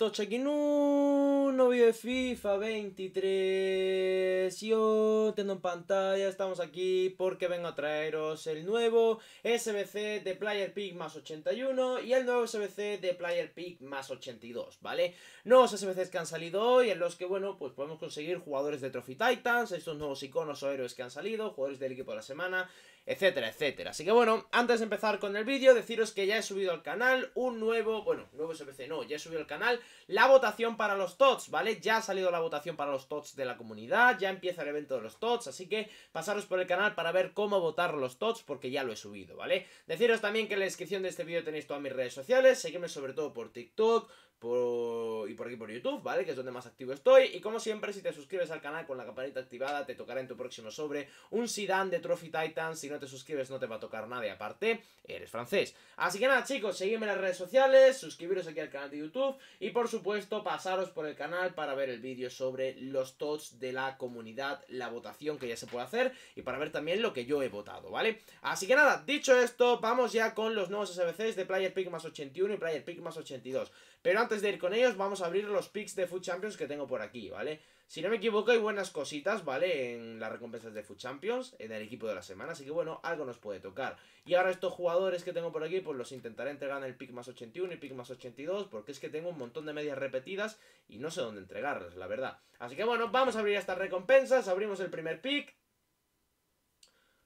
Tocha aquí de FIFA 23. Yo tengo en pantalla, estamos aquí porque vengo a traeros el nuevo SBC de Player Pick más 81 y el nuevo SBC de Player Pick más 82, ¿vale? Nuevos SBCs que han salido hoy en los que, bueno, pues podemos conseguir jugadores de Trophy Titans, estos nuevos iconos o héroes que han salido, jugadores del equipo de la semana etcétera, etcétera. Así que bueno, antes de empezar con el vídeo, deciros que ya he subido al canal un nuevo, bueno, nuevo SPC no, ya he subido al canal la votación para los TOTS, ¿vale? Ya ha salido la votación para los TOTS de la comunidad, ya empieza el evento de los TOTS, así que pasaros por el canal para ver cómo votar los TOTS porque ya lo he subido, ¿vale? Deciros también que en la descripción de este vídeo tenéis todas mis redes sociales, seguidme sobre todo por TikTok, por, y por aquí por YouTube, ¿vale? Que es donde más activo estoy. Y como siempre, si te suscribes al canal con la campanita activada, te tocará en tu próximo sobre un Sidan de Trophy Titan. Si no te suscribes, no te va a tocar nadie aparte, eres francés. Así que nada, chicos, seguidme en las redes sociales, suscribiros aquí al canal de YouTube y por supuesto, pasaros por el canal para ver el vídeo sobre los tots de la comunidad, la votación que ya se puede hacer y para ver también lo que yo he votado, ¿vale? Así que nada, dicho esto, vamos ya con los nuevos SBCs de Player Pick más 81 y Player Pick más 82. Pero antes antes de ir con ellos, vamos a abrir los picks de Food Champions que tengo por aquí, ¿vale? Si no me equivoco, hay buenas cositas, ¿vale? En las recompensas de Food Champions, en el equipo de la semana, así que bueno, algo nos puede tocar. Y ahora estos jugadores que tengo por aquí, pues los intentaré entregar en el pick más 81 y pick más 82, porque es que tengo un montón de medias repetidas y no sé dónde entregarlas, la verdad. Así que bueno, vamos a abrir estas recompensas, abrimos el primer pick.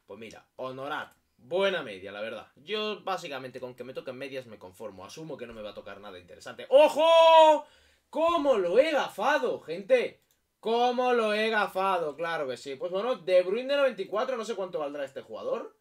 Pues mira, honorad buena media, la verdad. Yo básicamente con que me toquen medias me conformo. Asumo que no me va a tocar nada interesante. ¡Ojo! ¿Cómo lo he gafado, gente? ¿Cómo lo he gafado? Claro que sí. Pues bueno, De Bruyne 94, no sé cuánto valdrá este jugador.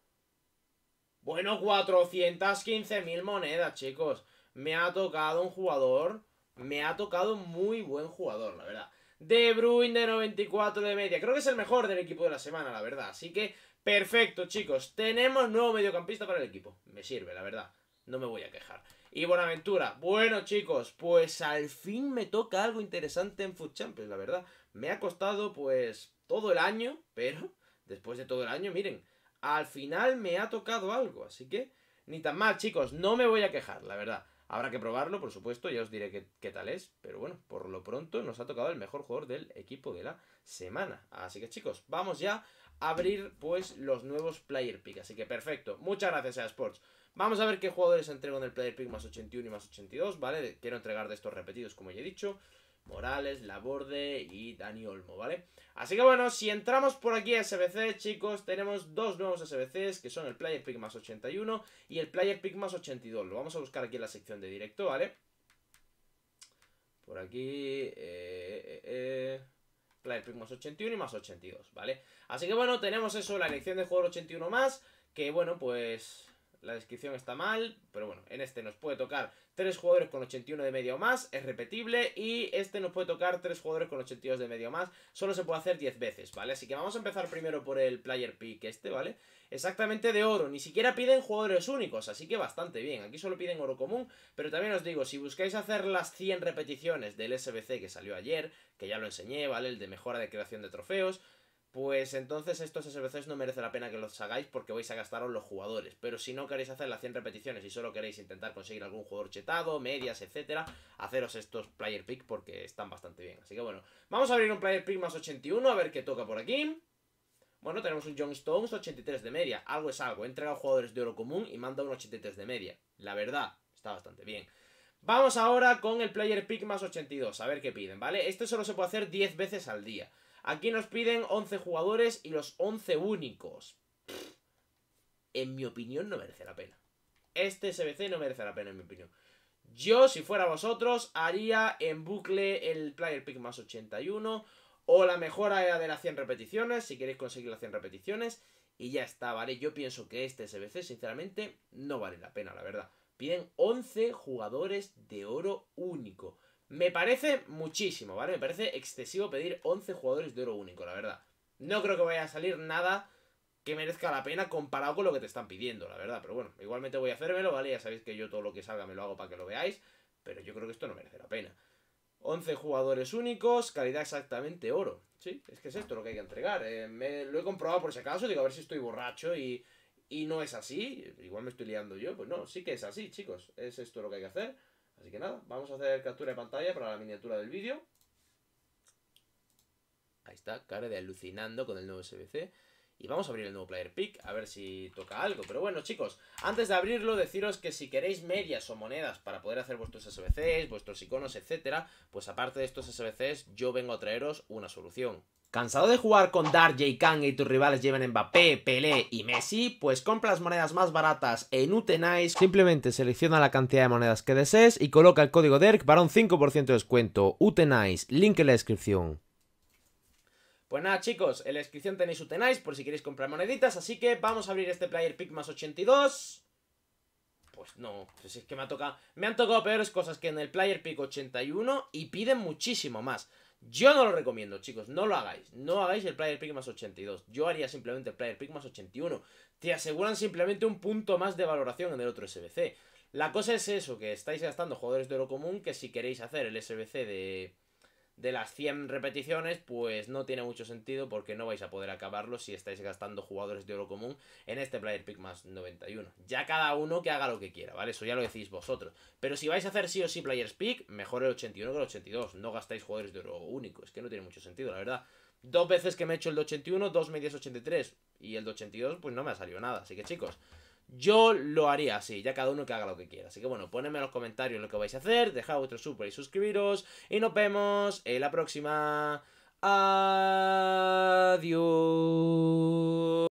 Bueno, 415.000 monedas, chicos. Me ha tocado un jugador... Me ha tocado muy buen jugador, la verdad. De Bruyne 94 de media. Creo que es el mejor del equipo de la semana, la verdad. Así que Perfecto, chicos. Tenemos nuevo mediocampista para el equipo. Me sirve, la verdad. No me voy a quejar. Y Buenaventura. Bueno, chicos, pues al fin me toca algo interesante en Food Champions, la verdad. Me ha costado, pues, todo el año, pero después de todo el año, miren, al final me ha tocado algo. Así que, ni tan mal, chicos. No me voy a quejar, la verdad. Habrá que probarlo, por supuesto, ya os diré qué, qué, tal es, pero bueno, por lo pronto nos ha tocado el mejor jugador del equipo de la semana. Así que chicos, vamos ya abrir pues los nuevos player pick. Así que perfecto. Muchas gracias a Sports. Vamos a ver qué jugadores entrego en el player pick más 81 y más 82, ¿vale? Quiero entregar de estos repetidos, como ya he dicho. Morales, Laborde y Dani Olmo, ¿vale? Así que bueno, si entramos por aquí a SBC, chicos, tenemos dos nuevos SBCs que son el Player Pick más 81 y el Player Pick más 82. Lo vamos a buscar aquí en la sección de directo, ¿vale? Por aquí... eh, eh. eh primos 81 y más 82, ¿vale? Así que bueno, tenemos eso, la elección de jugador 81 más, que bueno, pues la descripción está mal, pero bueno, en este nos puede tocar 3 jugadores con 81 de medio más, es repetible, y este nos puede tocar 3 jugadores con 82 de medio más, solo se puede hacer 10 veces, ¿vale? Así que vamos a empezar primero por el player pick este, ¿vale? Exactamente de oro, ni siquiera piden jugadores únicos, así que bastante bien, aquí solo piden oro común, pero también os digo, si buscáis hacer las 100 repeticiones del SBC que salió ayer, que ya lo enseñé, ¿vale? El de mejora de creación de trofeos, pues entonces estos SBCs no merece la pena que los hagáis porque vais a gastaros los jugadores. Pero si no queréis hacer las 100 repeticiones y solo queréis intentar conseguir algún jugador chetado, medias, etcétera, haceros estos player pick porque están bastante bien. Así que bueno, vamos a abrir un player pick más 81, a ver qué toca por aquí. Bueno, tenemos un John Stones 83 de media, algo es algo. Entrega jugadores de oro común y manda un 83 de media. La verdad, está bastante bien. Vamos ahora con el player pick más 82, a ver qué piden, ¿vale? Este solo se puede hacer 10 veces al día. Aquí nos piden 11 jugadores y los 11 únicos. en mi opinión no merece la pena. Este SBC no merece la pena, en mi opinión. Yo, si fuera vosotros, haría en bucle el player pick más 81 o la mejora de las 100 repeticiones, si queréis conseguir las 100 repeticiones. Y ya está, ¿vale? Yo pienso que este SBC, sinceramente, no vale la pena, la verdad. Piden 11 jugadores de oro único. Me parece muchísimo, ¿vale? Me parece excesivo pedir 11 jugadores de oro único, la verdad. No creo que vaya a salir nada que merezca la pena comparado con lo que te están pidiendo, la verdad. Pero bueno, igualmente voy a hacérmelo, ¿vale? Ya sabéis que yo todo lo que salga me lo hago para que lo veáis. Pero yo creo que esto no merece la pena. 11 jugadores únicos, calidad exactamente oro. Sí, es que es esto lo que hay que entregar. Eh, me, lo he comprobado por si acaso, digo, a ver si estoy borracho y, y no es así. Igual me estoy liando yo. Pues no, sí que es así, chicos. Es esto lo que hay que hacer. Así que nada, vamos a hacer captura de pantalla para la miniatura del vídeo. Ahí está, cara de alucinando con el nuevo SBC. Y vamos a abrir el nuevo Player Pick, a ver si toca algo. Pero bueno, chicos, antes de abrirlo, deciros que si queréis medias o monedas para poder hacer vuestros SBCs, vuestros iconos, etcétera, pues aparte de estos SBCs, yo vengo a traeros una solución. ¿Cansado de jugar con Darje Kang y tus rivales lleven Mbappé, Pelé y Messi? Pues compra las monedas más baratas en Utenice. Simplemente selecciona la cantidad de monedas que desees y coloca el código DERK para un 5% de descuento. Utenice, link en la descripción. Pues nada chicos, en la descripción tenéis Utenice por si queréis comprar moneditas, así que vamos a abrir este player pick más 82. Pues no, pues es que me ha tocado, me han tocado peores cosas que en el player pick 81 y piden muchísimo más. Yo no lo recomiendo, chicos, no lo hagáis. No hagáis el player pick más 82. Yo haría simplemente el player pick más 81. Te aseguran simplemente un punto más de valoración en el otro SBC. La cosa es eso, que estáis gastando jugadores de oro común que si queréis hacer el SBC de de las 100 repeticiones, pues no tiene mucho sentido porque no vais a poder acabarlo si estáis gastando jugadores de oro común en este Player Pick más 91. Ya cada uno que haga lo que quiera, ¿vale? Eso ya lo decís vosotros. Pero si vais a hacer sí o sí Players Pick, mejor el 81 que el 82. No gastáis jugadores de oro único, es que no tiene mucho sentido, la verdad. Dos veces que me he hecho el de 81, dos medias 83 y el de 82 pues no me ha salido nada. Así que chicos... Yo lo haría así, ya cada uno que haga lo que quiera. Así que bueno, ponedme en los comentarios lo que vais a hacer, dejad vuestro super y suscribiros. Y nos vemos en la próxima. Adiós.